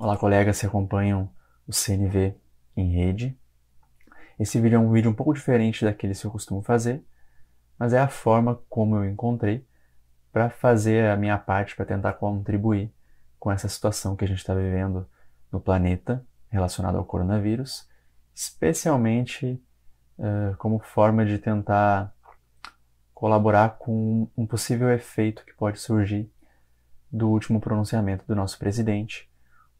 Olá, colegas que acompanham o CNV em rede. Esse vídeo é um vídeo um pouco diferente daqueles que eu costumo fazer, mas é a forma como eu encontrei para fazer a minha parte para tentar contribuir com essa situação que a gente está vivendo no planeta relacionado ao coronavírus, especialmente uh, como forma de tentar colaborar com um possível efeito que pode surgir do último pronunciamento do nosso presidente,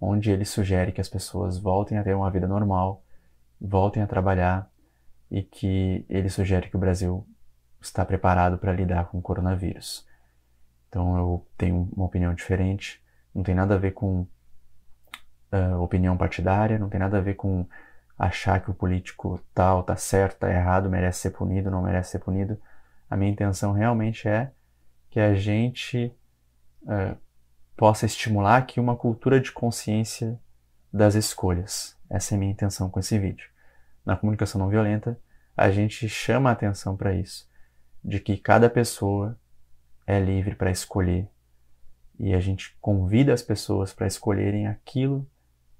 onde ele sugere que as pessoas voltem a ter uma vida normal, voltem a trabalhar e que ele sugere que o Brasil está preparado para lidar com o coronavírus. Então eu tenho uma opinião diferente, não tem nada a ver com uh, opinião partidária, não tem nada a ver com achar que o político tal tá certo, tá errado, merece ser punido, não merece ser punido. A minha intenção realmente é que a gente uh, possa estimular aqui uma cultura de consciência das escolhas. Essa é a minha intenção com esse vídeo. Na comunicação não violenta, a gente chama a atenção para isso, de que cada pessoa é livre para escolher e a gente convida as pessoas para escolherem aquilo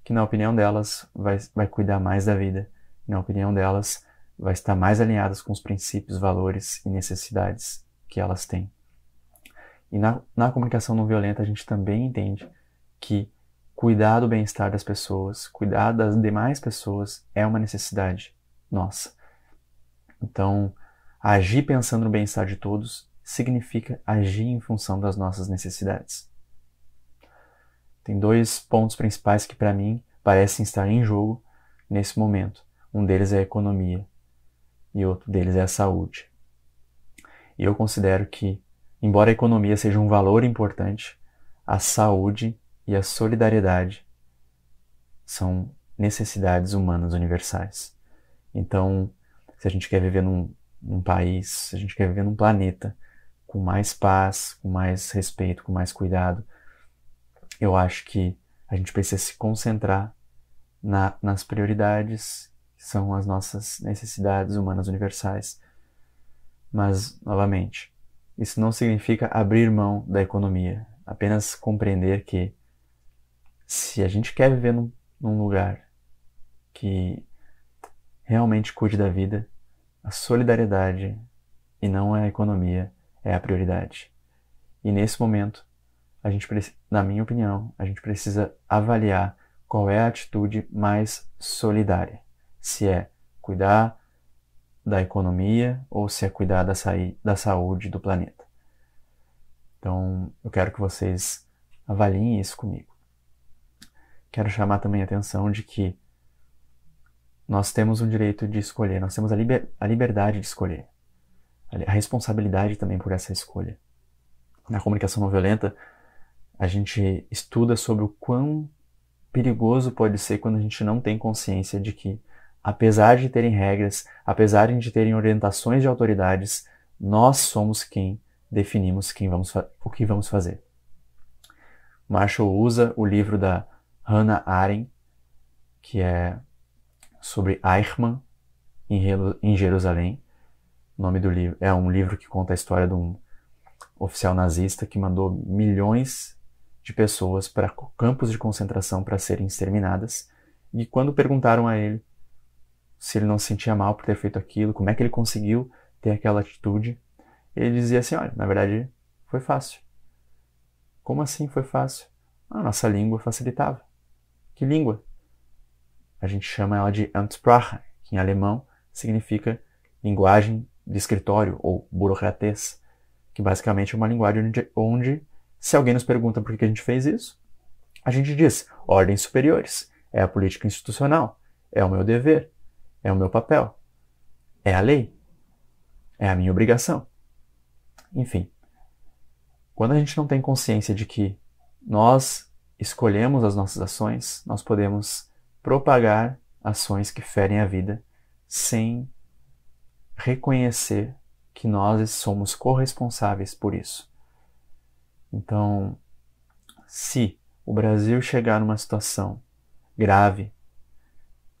que, na opinião delas, vai, vai cuidar mais da vida, na opinião delas, vai estar mais alinhadas com os princípios, valores e necessidades que elas têm. E na, na comunicação não violenta a gente também entende que cuidar do bem-estar das pessoas, cuidar das demais pessoas é uma necessidade nossa. Então, agir pensando no bem-estar de todos significa agir em função das nossas necessidades. Tem dois pontos principais que para mim parecem estar em jogo nesse momento. Um deles é a economia e outro deles é a saúde. E eu considero que Embora a economia seja um valor importante, a saúde e a solidariedade são necessidades humanas universais. Então, se a gente quer viver num, num país, se a gente quer viver num planeta com mais paz, com mais respeito, com mais cuidado, eu acho que a gente precisa se concentrar na, nas prioridades que são as nossas necessidades humanas universais. Mas, novamente, isso não significa abrir mão da economia, apenas compreender que se a gente quer viver num, num lugar que realmente cuide da vida, a solidariedade e não a economia é a prioridade. E nesse momento, a gente na minha opinião, a gente precisa avaliar qual é a atitude mais solidária. Se é cuidar da economia ou se é cuidar da, da saúde do planeta. Então, eu quero que vocês avaliem isso comigo. Quero chamar também a atenção de que nós temos o direito de escolher, nós temos a, liber, a liberdade de escolher, a responsabilidade também por essa escolha. Na comunicação não violenta, a gente estuda sobre o quão perigoso pode ser quando a gente não tem consciência de que apesar de terem regras, apesar de terem orientações de autoridades, nós somos quem definimos quem vamos o que vamos fazer. Marshall usa o livro da Hannah Arendt, que é sobre Eichmann em Jerusalém. O nome do livro é um livro que conta a história de um oficial nazista que mandou milhões de pessoas para campos de concentração para serem exterminadas. E quando perguntaram a ele se ele não se sentia mal por ter feito aquilo, como é que ele conseguiu ter aquela atitude. Ele dizia assim: olha, na verdade foi fácil. Como assim foi fácil? Ah, a nossa língua facilitava. Que língua? A gente chama ela de Amtsprache, que em alemão significa linguagem de escritório ou burocratês, que basicamente é uma linguagem onde, onde se alguém nos pergunta por que a gente fez isso, a gente diz ordens superiores, é a política institucional, é o meu dever, é o meu papel. É a lei. É a minha obrigação. Enfim, quando a gente não tem consciência de que nós escolhemos as nossas ações, nós podemos propagar ações que ferem a vida sem reconhecer que nós somos corresponsáveis por isso. Então, se o Brasil chegar numa situação grave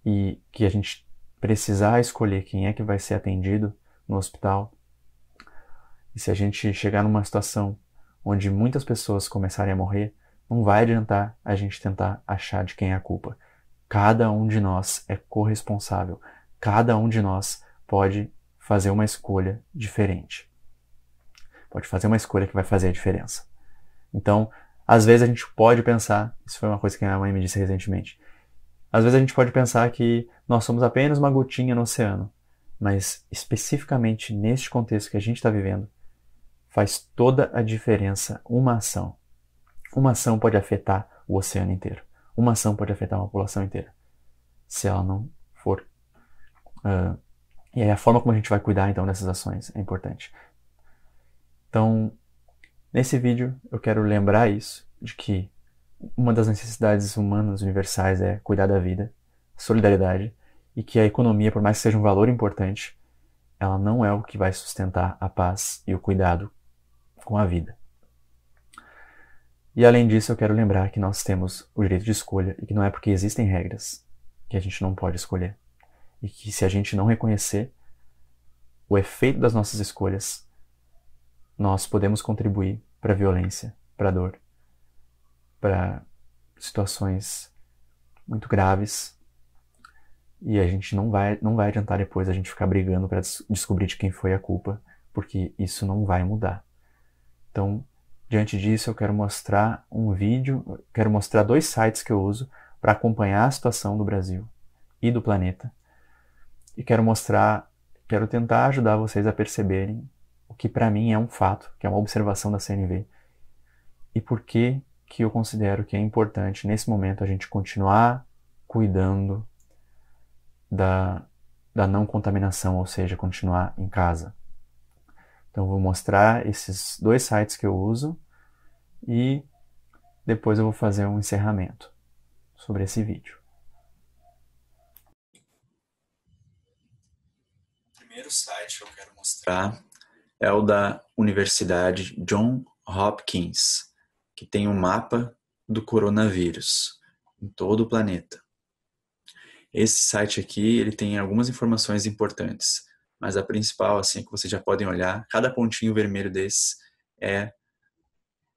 e que a gente precisar escolher quem é que vai ser atendido no hospital, e se a gente chegar numa situação onde muitas pessoas começarem a morrer, não vai adiantar a gente tentar achar de quem é a culpa. Cada um de nós é corresponsável. Cada um de nós pode fazer uma escolha diferente. Pode fazer uma escolha que vai fazer a diferença. Então, às vezes a gente pode pensar, isso foi uma coisa que minha mãe me disse recentemente, às vezes a gente pode pensar que nós somos apenas uma gotinha no oceano, mas especificamente neste contexto que a gente está vivendo, faz toda a diferença uma ação. Uma ação pode afetar o oceano inteiro. Uma ação pode afetar uma população inteira, se ela não for. Uh, e aí a forma como a gente vai cuidar então dessas ações é importante. Então, nesse vídeo eu quero lembrar isso, de que uma das necessidades humanas universais é cuidar da vida, solidariedade, e que a economia, por mais que seja um valor importante, ela não é o que vai sustentar a paz e o cuidado com a vida. E além disso, eu quero lembrar que nós temos o direito de escolha e que não é porque existem regras que a gente não pode escolher. E que se a gente não reconhecer o efeito das nossas escolhas, nós podemos contribuir para a violência, para a dor para situações muito graves e a gente não vai não vai adiantar depois a gente ficar brigando para des descobrir de quem foi a culpa, porque isso não vai mudar. Então, diante disso, eu quero mostrar um vídeo, quero mostrar dois sites que eu uso para acompanhar a situação do Brasil e do planeta. E quero mostrar, quero tentar ajudar vocês a perceberem o que para mim é um fato, que é uma observação da CNV e por que que eu considero que é importante nesse momento a gente continuar cuidando da, da não contaminação, ou seja, continuar em casa. Então, eu vou mostrar esses dois sites que eu uso e depois eu vou fazer um encerramento sobre esse vídeo. O primeiro site que eu quero mostrar é o da Universidade John Hopkins que tem um mapa do coronavírus em todo o planeta. Esse site aqui, ele tem algumas informações importantes, mas a principal, assim, que vocês já podem olhar, cada pontinho vermelho desse é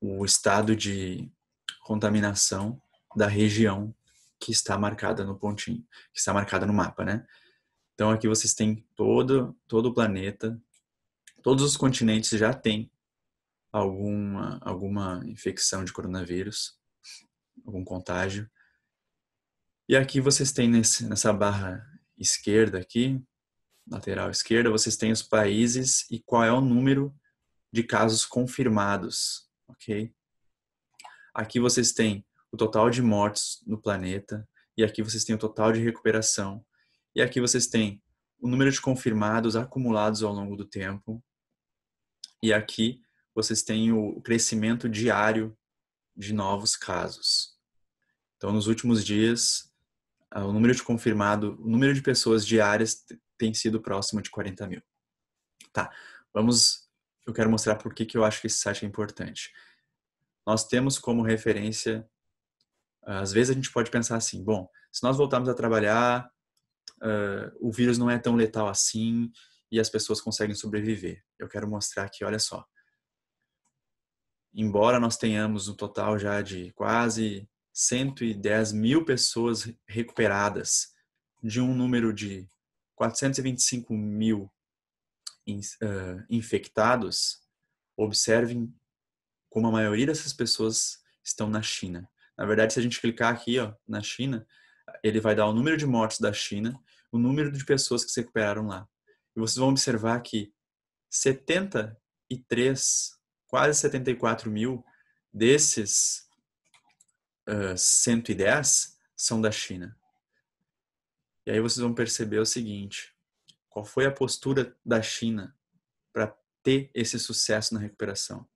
o estado de contaminação da região que está marcada no pontinho, que está marcada no mapa, né? Então aqui vocês têm todo, todo o planeta, todos os continentes já têm alguma, alguma infecção de coronavírus, algum contágio. E aqui vocês têm nesse, nessa barra esquerda aqui, lateral esquerda, vocês têm os países e qual é o número de casos confirmados, ok? Aqui vocês têm o total de mortes no planeta e aqui vocês têm o total de recuperação e aqui vocês têm o número de confirmados acumulados ao longo do tempo e aqui vocês têm o crescimento diário de novos casos. Então, nos últimos dias, ah, o número de confirmado, o número de pessoas diárias tem sido próximo de 40 mil. Tá, vamos. Eu quero mostrar por que, que eu acho que esse site é importante. Nós temos como referência. Às vezes a gente pode pensar assim: bom, se nós voltarmos a trabalhar, uh, o vírus não é tão letal assim e as pessoas conseguem sobreviver. Eu quero mostrar aqui, olha só embora nós tenhamos um total já de quase 110 mil pessoas recuperadas de um número de 425 mil infectados, observem como a maioria dessas pessoas estão na China. Na verdade, se a gente clicar aqui ó, na China, ele vai dar o número de mortes da China, o número de pessoas que se recuperaram lá. E vocês vão observar que 73 quase 74 mil desses uh, 110 são da China. E aí vocês vão perceber o seguinte: qual foi a postura da China para ter esse sucesso na recuperação?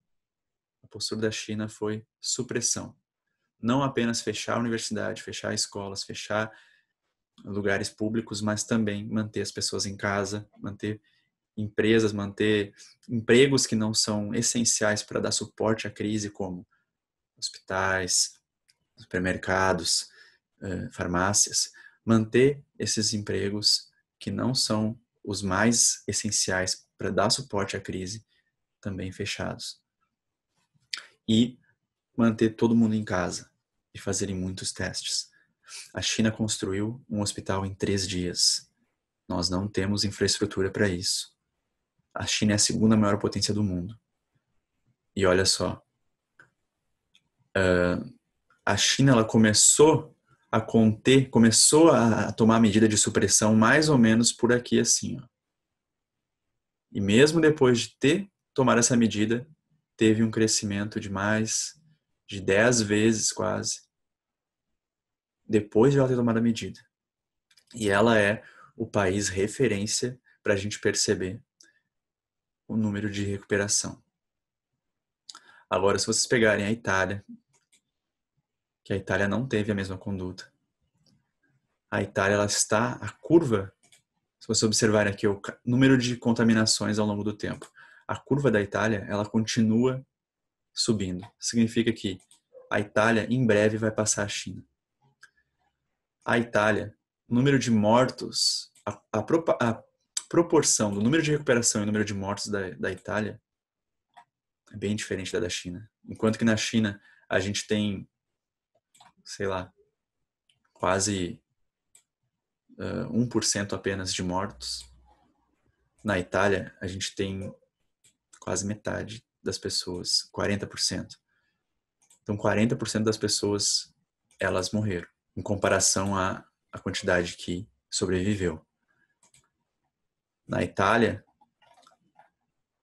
A postura da China foi supressão. Não apenas fechar a universidade, fechar escolas, fechar lugares públicos, mas também manter as pessoas em casa, manter empresas, manter empregos que não são essenciais para dar suporte à crise, como hospitais, supermercados, eh, farmácias, manter esses empregos que não são os mais essenciais para dar suporte à crise também fechados. E manter todo mundo em casa e fazerem muitos testes. A China construiu um hospital em três dias. Nós não temos infraestrutura para isso a China é a segunda maior potência do mundo. E olha só, uh, a China ela começou a conter, começou a tomar medida de supressão mais ou menos por aqui assim. Ó. E mesmo depois de ter tomado essa medida, teve um crescimento de mais de 10 vezes quase, depois de ela ter tomado a medida. E ela é o país referência para a gente perceber o número de recuperação. Agora, se vocês pegarem a Itália, que a Itália não teve a mesma conduta. A Itália ela está a curva, se vocês observarem aqui o número de contaminações ao longo do tempo, a curva da Itália ela continua subindo. Significa que a Itália em breve vai passar a China. A Itália, o número de mortos, a, a, a proporção do número de recuperação e o número de mortes da, da Itália é bem diferente da da China. Enquanto que na China a gente tem, sei lá, quase uh, 1% apenas de mortos, na Itália a gente tem quase metade das pessoas, 40%. Então 40% das pessoas elas morreram, em comparação à, à quantidade que sobreviveu na Itália,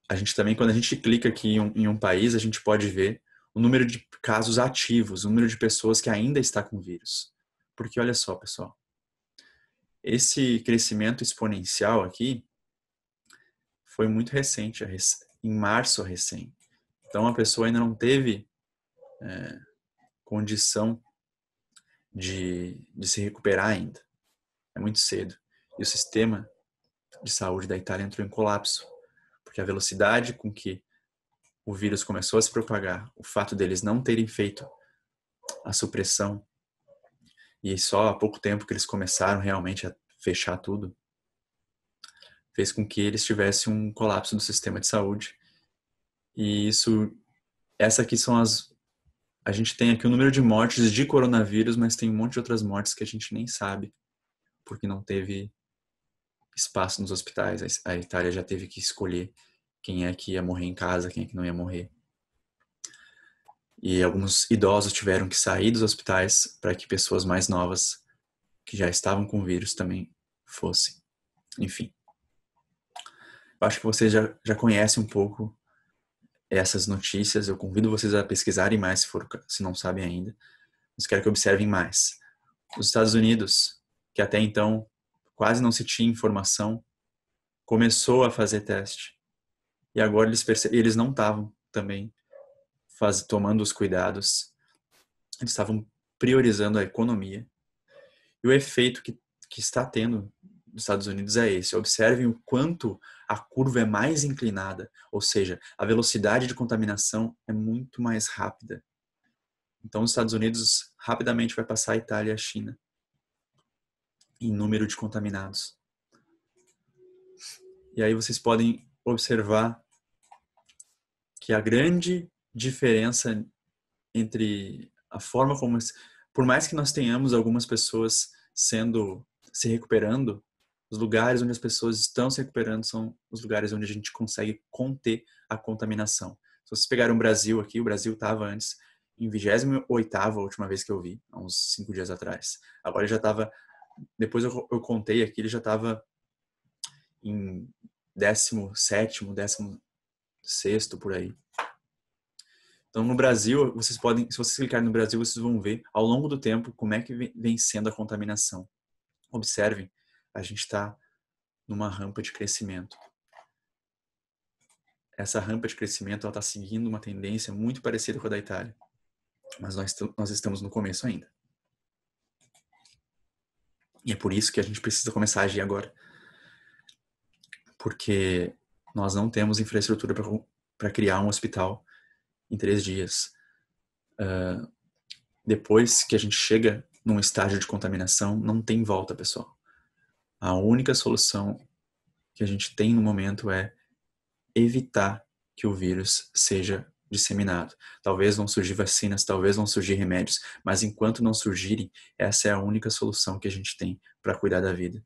a gente também, quando a gente clica aqui em um, em um país, a gente pode ver o número de casos ativos, o número de pessoas que ainda está com vírus. Porque olha só, pessoal, esse crescimento exponencial aqui foi muito recente, em março recém. Então a pessoa ainda não teve é, condição de, de se recuperar ainda. É muito cedo. E o sistema de saúde da Itália entrou em colapso, porque a velocidade com que o vírus começou a se propagar, o fato deles não terem feito a supressão e só há pouco tempo que eles começaram realmente a fechar tudo, fez com que eles tivessem um colapso do sistema de saúde. E isso, essa aqui são as a gente tem aqui o número de mortes de coronavírus, mas tem um monte de outras mortes que a gente nem sabe, porque não teve espaço nos hospitais. A Itália já teve que escolher quem é que ia morrer em casa, quem é que não ia morrer. E alguns idosos tiveram que sair dos hospitais para que pessoas mais novas que já estavam com o vírus também fossem. Enfim. Acho que vocês já, já conhecem um pouco essas notícias. Eu convido vocês a pesquisarem mais se, for, se não sabem ainda. Mas quero que observem mais. Os Estados Unidos, que até então quase não se tinha informação, começou a fazer teste. E agora eles percebem, eles não estavam também faz, tomando os cuidados, eles estavam priorizando a economia. E o efeito que, que está tendo nos Estados Unidos é esse. Observem o quanto a curva é mais inclinada, ou seja, a velocidade de contaminação é muito mais rápida. Então, os Estados Unidos rapidamente vai passar a Itália e a China em número de contaminados. E aí vocês podem observar que a grande diferença entre a forma como por mais que nós tenhamos algumas pessoas sendo se recuperando, os lugares onde as pessoas estão se recuperando são os lugares onde a gente consegue conter a contaminação. Se vocês pegaram o Brasil aqui, o Brasil estava antes em 28 a última vez que eu vi, há uns cinco dias atrás. Agora já estava depois eu, eu contei aqui, ele já estava em 17, 16 por aí. Então, no Brasil, vocês podem, se vocês clicarem no Brasil, vocês vão ver ao longo do tempo como é que vem sendo a contaminação. Observem, a gente está numa rampa de crescimento. Essa rampa de crescimento está seguindo uma tendência muito parecida com a da Itália, mas nós, nós estamos no começo ainda. E é por isso que a gente precisa começar a agir agora. Porque nós não temos infraestrutura para criar um hospital em três dias. Uh, depois que a gente chega num estágio de contaminação, não tem volta, pessoal. A única solução que a gente tem no momento é evitar que o vírus seja disseminado. Talvez vão surgir vacinas, talvez vão surgir remédios, mas enquanto não surgirem, essa é a única solução que a gente tem para cuidar da vida.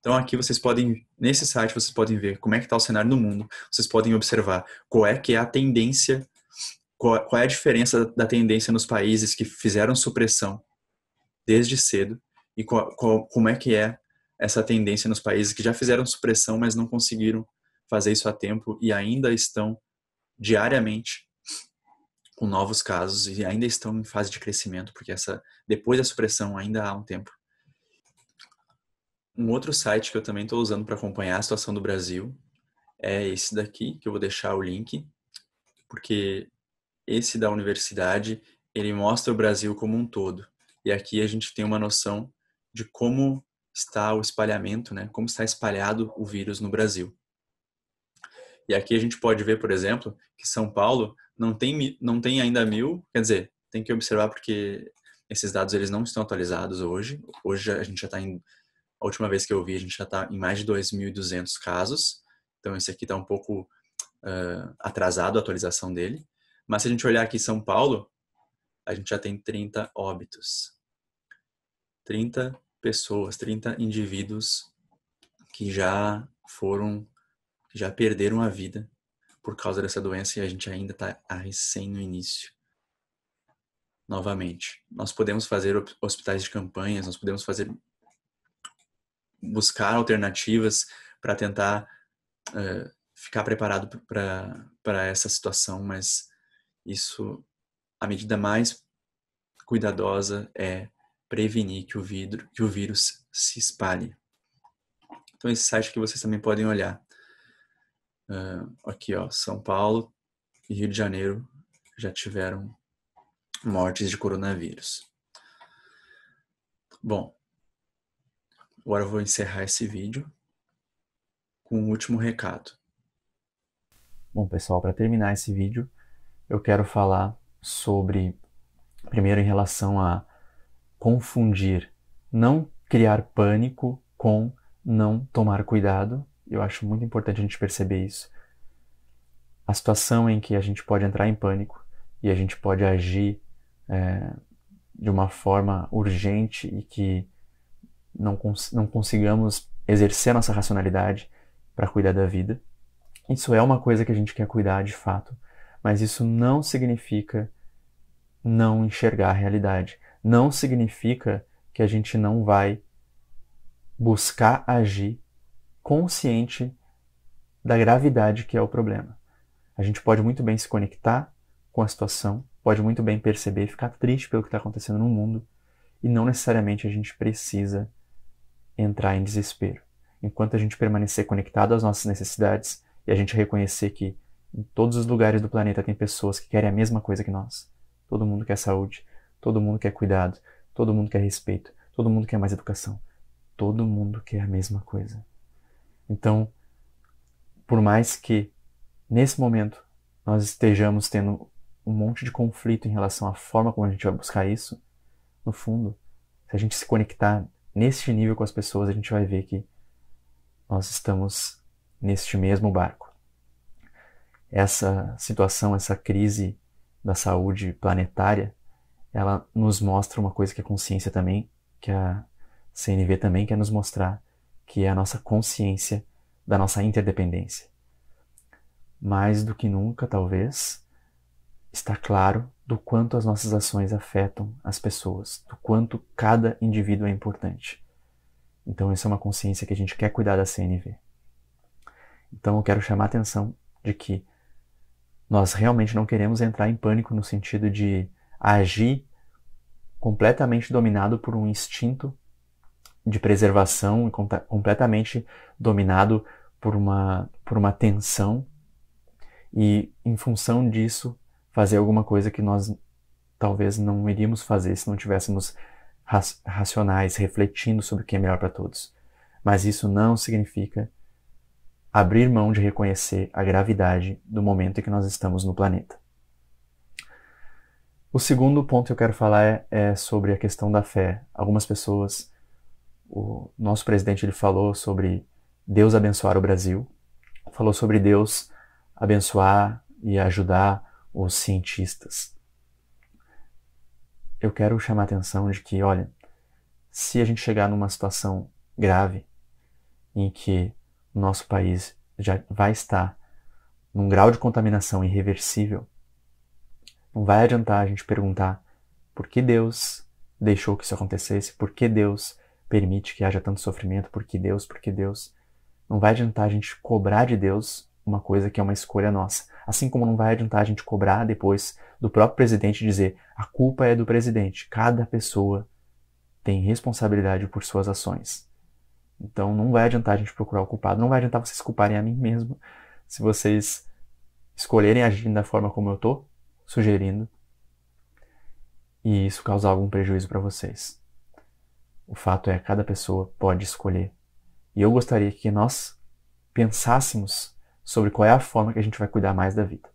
Então aqui vocês podem, nesse site vocês podem ver como é que está o cenário no mundo, vocês podem observar qual é que é a tendência, qual, é a diferença da tendência nos países que fizeram supressão desde cedo e qual, qual, como é que é essa tendência nos países que já fizeram supressão, mas não conseguiram fazer isso a tempo e ainda estão diariamente com novos casos e ainda estão em fase de crescimento, porque essa depois da supressão ainda há um tempo. Um outro site que eu também estou usando para acompanhar a situação do Brasil é esse daqui, que eu vou deixar o link, porque esse da universidade, ele mostra o Brasil como um todo. E aqui a gente tem uma noção de como está o espalhamento, né? Como está espalhado o vírus no Brasil. E aqui a gente pode ver, por exemplo, que São Paulo não tem, não tem ainda mil, quer dizer, tem que observar porque esses dados eles não estão atualizados hoje. Hoje a gente já está em, a última vez que eu vi, a gente já está em mais de 2.200 casos. Então esse aqui está um pouco uh, atrasado a atualização dele. Mas se a gente olhar aqui São Paulo, a gente já tem 30 óbitos. 30 pessoas, 30 indivíduos que já foram já perderam a vida por causa dessa doença e a gente ainda está recém no início. Novamente, nós podemos fazer hospitais de campanhas, nós podemos fazer buscar alternativas para tentar uh, ficar preparado para essa situação, mas isso, a medida mais cuidadosa é prevenir que o, vidro, que o vírus se espalhe. Então, esse site que vocês também podem olhar. Uh, aqui, ó, São Paulo e Rio de Janeiro já tiveram mortes de coronavírus. Bom, agora eu vou encerrar esse vídeo com um último recado. Bom, pessoal, para terminar esse vídeo, eu quero falar sobre, primeiro, em relação a confundir, não criar pânico com não tomar cuidado eu acho muito importante a gente perceber isso. A situação em que a gente pode entrar em pânico e a gente pode agir é, de uma forma urgente e que não, cons não consigamos exercer nossa racionalidade para cuidar da vida. Isso é uma coisa que a gente quer cuidar de fato, mas isso não significa não enxergar a realidade. Não significa que a gente não vai buscar agir consciente da gravidade que é o problema. A gente pode muito bem se conectar com a situação, pode muito bem perceber, ficar triste pelo que está acontecendo no mundo, e não necessariamente a gente precisa entrar em desespero. Enquanto a gente permanecer conectado às nossas necessidades e a gente reconhecer que em todos os lugares do planeta tem pessoas que querem a mesma coisa que nós. Todo mundo quer saúde, todo mundo quer cuidado, todo mundo quer respeito, todo mundo quer mais educação, todo mundo quer a mesma coisa. Então, por mais que nesse momento nós estejamos tendo um monte de conflito em relação à forma como a gente vai buscar isso, no fundo, se a gente se conectar neste nível com as pessoas, a gente vai ver que nós estamos neste mesmo barco. Essa situação, essa crise da saúde planetária, ela nos mostra uma coisa que a consciência também, que a CNV também quer nos mostrar, que é a nossa consciência da nossa interdependência. Mais do que nunca, talvez, está claro do quanto as nossas ações afetam as pessoas, do quanto cada indivíduo é importante. Então, essa é uma consciência que a gente quer cuidar da CNV. Então, eu quero chamar a atenção de que nós realmente não queremos entrar em pânico no sentido de agir completamente dominado por um instinto de preservação e completamente dominado por uma, por uma tensão e, em função disso, fazer alguma coisa que nós talvez não iríamos fazer se não tivéssemos racionais, refletindo sobre o que é melhor para todos. Mas isso não significa abrir mão de reconhecer a gravidade do momento em que nós estamos no planeta. O segundo ponto que eu quero falar é, é sobre a questão da fé. Algumas pessoas o nosso presidente ele falou sobre Deus abençoar o Brasil, falou sobre Deus abençoar e ajudar os cientistas. Eu quero chamar a atenção de que, olha, se a gente chegar numa situação grave em que o nosso país já vai estar num grau de contaminação irreversível, não vai adiantar a gente perguntar por que Deus deixou que isso acontecesse, por que Deus permite que haja tanto sofrimento, porque Deus, porque Deus. Não vai adiantar a gente cobrar de Deus uma coisa que é uma escolha nossa. Assim como não vai adiantar a gente cobrar depois do próprio presidente dizer a culpa é do presidente. Cada pessoa tem responsabilidade por suas ações. Então não vai adiantar a gente procurar o culpado, não vai adiantar vocês culparem a mim mesmo se vocês escolherem agir da forma como eu estou sugerindo e isso causar algum prejuízo para vocês. O fato é, que cada pessoa pode escolher. E eu gostaria que nós pensássemos sobre qual é a forma que a gente vai cuidar mais da vida.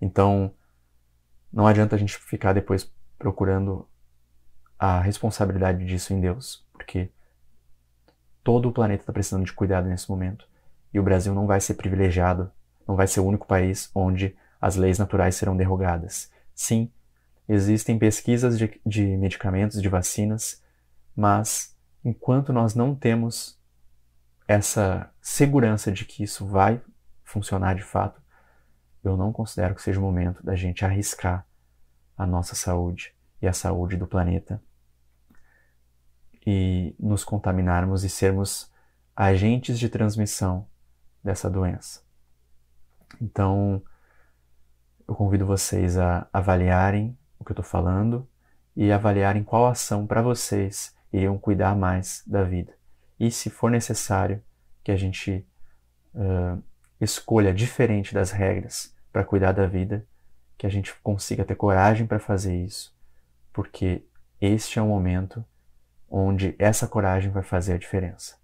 Então, não adianta a gente ficar depois procurando a responsabilidade disso em Deus, porque todo o planeta está precisando de cuidado nesse momento. E o Brasil não vai ser privilegiado, não vai ser o único país onde as leis naturais serão derrogadas. Sim, existem pesquisas de, de medicamentos, de vacinas, mas enquanto nós não temos essa segurança de que isso vai funcionar de fato, eu não considero que seja o momento da gente arriscar a nossa saúde e a saúde do planeta e nos contaminarmos e sermos agentes de transmissão dessa doença. Então, eu convido vocês a avaliarem o que eu estou falando e avaliarem qual ação para vocês iriam cuidar mais da vida. E se for necessário que a gente uh, escolha diferente das regras para cuidar da vida, que a gente consiga ter coragem para fazer isso, porque este é o momento onde essa coragem vai fazer a diferença.